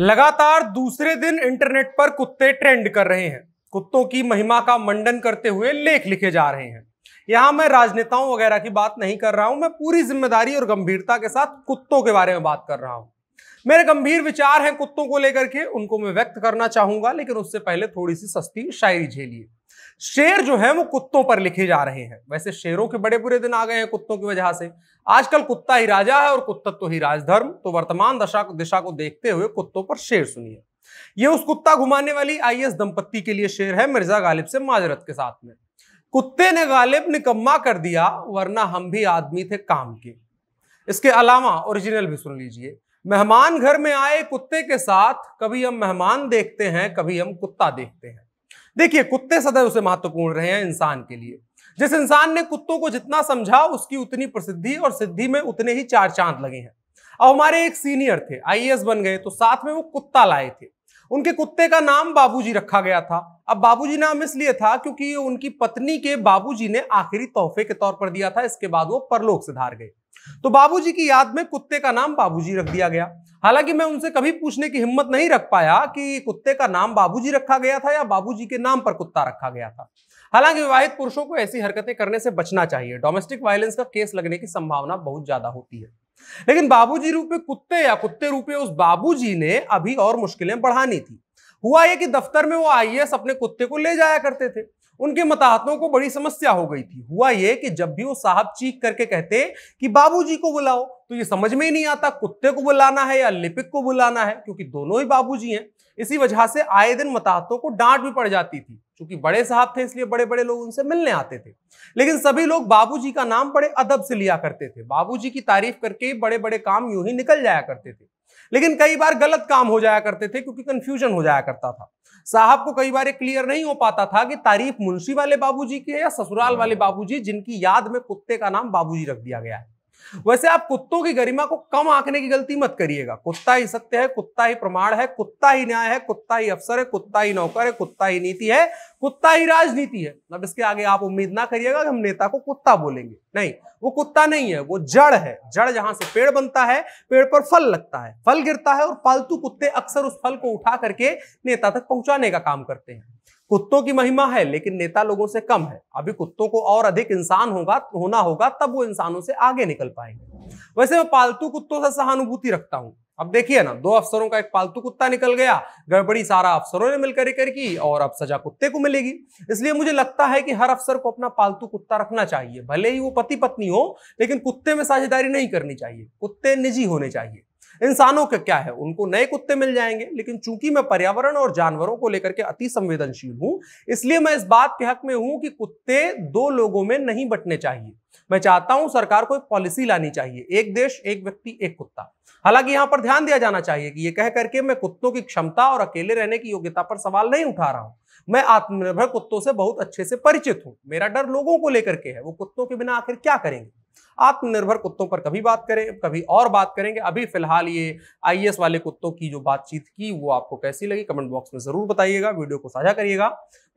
लगातार दूसरे दिन इंटरनेट पर कुत्ते ट्रेंड कर रहे हैं कुत्तों की महिमा का मंडन करते हुए लेख लिखे जा रहे हैं यहां मैं राजनेताओं वगैरह की बात नहीं कर रहा हूं मैं पूरी जिम्मेदारी और गंभीरता के साथ कुत्तों के बारे में बात कर रहा हूं मेरे गंभीर विचार हैं कुत्तों को लेकर के उनको मैं व्यक्त करना चाहूंगा लेकिन उससे पहले थोड़ी सी सस्ती शायरी झेलिए शेर जो है वो कुत्तों पर लिखे जा रहे हैं वैसे शेरों के बड़े बुरे दिन आ गए हैं कुत्तों की वजह से आजकल कुत्ता ही राजा है और कुत्ता तो ही राजधर्म तो वर्तमान दशा दिशा को देखते हुए कुत्तों पर शेर सुनिए ये उस कुत्ता घुमाने वाली आई दंपत्ति के लिए शेर है मिर्जा गालिब से माजरत के साथ में कुत्ते ने गालिब निकम्मा कर दिया वरना हम भी आदमी थे काम के इसके अलावा ओरिजिनल भी सुन लीजिए मेहमान घर में आए कुत्ते के साथ कभी हम मेहमान देखते हैं कभी हम कुत्ता देखते हैं देखिए कुत्ते सदैव उसे महत्वपूर्ण रहे हैं इंसान के लिए जिस इंसान ने कुत्तों को जितना समझा उसकी उतनी प्रसिद्धि और सिद्धि में उतने ही चार चांद लगे हैं अब हमारे एक सीनियर थे आईएएस बन गए तो साथ में वो कुत्ता लाए थे उनके कुत्ते का नाम बाबूजी रखा गया था अब बाबूजी नाम इसलिए था क्योंकि ये उनकी पत्नी के बाबूजी ने आखिरी तोहफे के तौर पर दिया था इसके बाद वो परलोक से धार गए तो बाबूजी की याद में कुत्ते का नाम बाबूजी रख दिया गया हालांकि मैं उनसे कभी पूछने की हिम्मत नहीं रख पाया कि कुत्ते का नाम बाबूजी रखा गया था या बाबूजी के नाम पर कुत्ता रखा गया था हालांकि विवाहित पुरुषों को ऐसी हरकतें करने से बचना चाहिए डोमेस्टिक वायलेंस का केस लगने की संभावना बहुत ज्यादा होती है लेकिन बाबूजी रूपे कुत्ते या कुत्ते रूपे उस बाबूजी ने अभी और मुश्किलें बढ़ानी थी हुआ यह कि दफ्तर में वो आईएएस अपने कुत्ते को ले जाया करते थे उनके मताहतों को बड़ी समस्या हो गई थी हुआ यह कि जब भी वो साहब चीख करके कहते कि बाबूजी को बुलाओ तो ये समझ में ही नहीं आता कुत्ते को बुलाना है या लिपिक को बुलाना है क्योंकि दोनों ही बाबूजी हैं इसी वजह से आए दिन मताहतों को डांट भी पड़ जाती थी क्योंकि बड़े साहब थे इसलिए बड़े बड़े लोग उनसे मिलने आते थे लेकिन सभी लोग बाबूजी का नाम बड़े अदब से लिया करते थे बाबूजी की तारीफ करके बड़े बड़े काम यूं ही निकल जाया करते थे लेकिन कई बार गलत काम हो जाया करते थे क्योंकि कंफ्यूजन हो जाया करता था साहब को कई बार ये क्लियर नहीं हो पाता था कि तारीफ मुंशी वाले बाबूजी की है या ससुराल हम्म। वाले बाबूजी जिनकी याद में कुत्ते का नाम बाबूजी रख दिया गया है वैसे आप कुत्तों की गरिमा को कम आंकने की गलती मत करिएगा कुत्ता ही सत्य है कुत्ता ही प्रमाण है कुत्ता ही न्याय है कुत्ता ही अफसर है कुत्ता ही नौकर है कुत्ता ही नीति है कुत्ता ही राजनीति है अब मतलब इसके आगे आप उम्मीद ना करिएगा कि हम नेता को कुत्ता बोलेंगे नहीं वो कुत्ता नहीं है वो जड़ है जड़ जहां से पेड़ बनता है पेड़ पर फल लगता है फल गिरता है और पालतू कुत्ते अक्सर उस फल को उठा करके नेता तक पहुंचाने का काम करते हैं कुत्तों की महिमा है लेकिन नेता लोगों से कम है अभी कुत्तों को और अधिक इंसान होगा होना होगा तब वो इंसानों से आगे निकल पाएंगे वैसे मैं पालतू कुत्तों से सहानुभूति रखता हूं अब देखिए ना दो अफसरों का एक पालतू कुत्ता निकल गया गड़बड़ी सारा अफसरों ने मिलकर कर की और अब सजा कुत्ते को मिलेगी इसलिए मुझे लगता है कि हर अफसर को अपना पालतू कुत्ता रखना चाहिए भले ही वो पति पत्नी हो लेकिन कुत्ते में साझेदारी नहीं करनी चाहिए कुत्ते निजी होने चाहिए इंसानों का क्या है उनको नए कुत्ते मिल जाएंगे लेकिन चूंकि मैं पर्यावरण और जानवरों को लेकर के अति संवेदनशील हूं इसलिए मैं इस बात के हक में हूं कि कुत्ते दो लोगों में नहीं बटने चाहिए मैं चाहता हूं सरकार को एक पॉलिसी लानी चाहिए एक देश एक व्यक्ति एक कुत्ता हालांकि यहां पर ध्यान दिया जाना चाहिए कि यह कह करके मैं कुत्तों की क्षमता और अकेले रहने की योग्यता पर सवाल नहीं उठा रहा हूं मैं आत्मनिर्भर कुत्तों से बहुत अच्छे से परिचित हूं मेरा डर लोगों को लेकर के है वो कुत्तों के बिना आखिर क्या करेंगे आत्मनिर्भर कुत्तों पर कभी बात करें कभी और बात करेंगे अभी फिलहाल ये आई e वाले कुत्तों की जो बातचीत की वो आपको कैसी लगी कमेंट बॉक्स में जरूर बताइएगा वीडियो को साझा करिएगा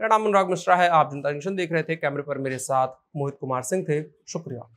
मेरा नाम अनुराग मिश्रा है आप जनता जंक्शन देख रहे थे कैमरे पर मेरे साथ मोहित कुमार सिंह थे शुक्रिया